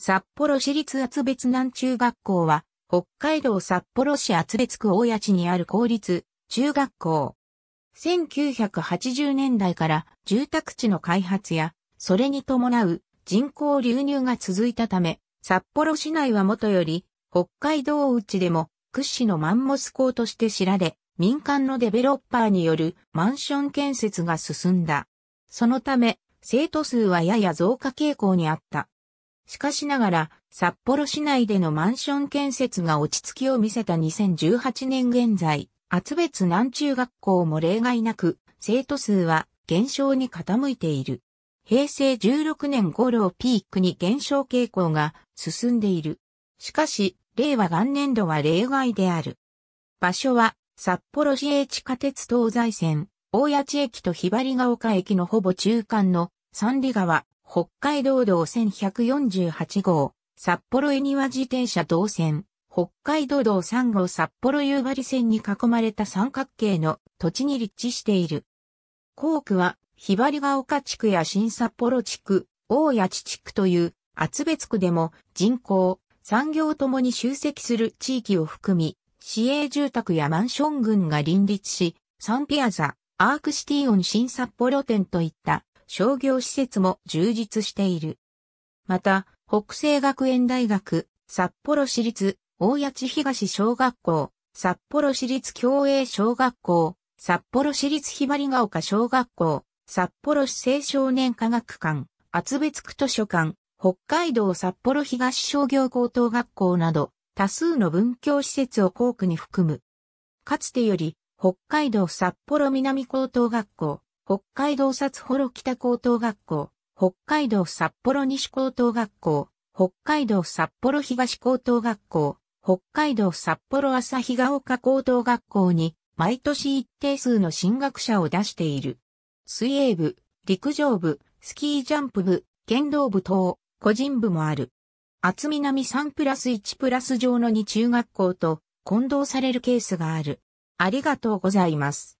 札幌市立厚別南中学校は、北海道札幌市厚別区大谷地にある公立中学校。1980年代から住宅地の開発や、それに伴う人口流入が続いたため、札幌市内はもとより、北海道内でも屈指のマンモス校として知られ、民間のデベロッパーによるマンション建設が進んだ。そのため、生徒数はやや増加傾向にあった。しかしながら、札幌市内でのマンション建設が落ち着きを見せた2018年現在、厚別南中学校も例外なく、生徒数は減少に傾いている。平成16年頃をピークに減少傾向が進んでいる。しかし、令和元年度は例外である。場所は、札幌市営地下鉄東西線、大谷地駅とひばりが丘駅のほぼ中間の三里川、北海道道線148号、札幌恵庭自転車道線、北海道道3号札幌夕張線に囲まれた三角形の土地に立地している。校区は、ひばりが丘地区や新札幌地区、大谷地地区という、厚別区でも人口、産業ともに集積する地域を含み、市営住宅やマンション群が林立し、サンピアザ、アークシティオン新札幌店といった商業施設も充実している。また、北西学園大学、札幌市立、大谷地東小学校、札幌市立共栄小学校、札幌市立ひばりが丘小学校、札幌市青少年科学館、厚別区図書館、北海道札幌東商業高等学校など、多数の文教施設を校区に含む。かつてより、北海道札幌南高等学校、北海道札幌北高等学校、北海道札幌西高等学校、北海道札幌東高等学校、北海道札幌旭ヶ丘高等学校に毎年一定数の進学者を出している。水泳部、陸上部、スキージャンプ部、剣道部等、個人部もある。厚南3プラス1プラス上の2中学校と混同されるケースがある。ありがとうございます。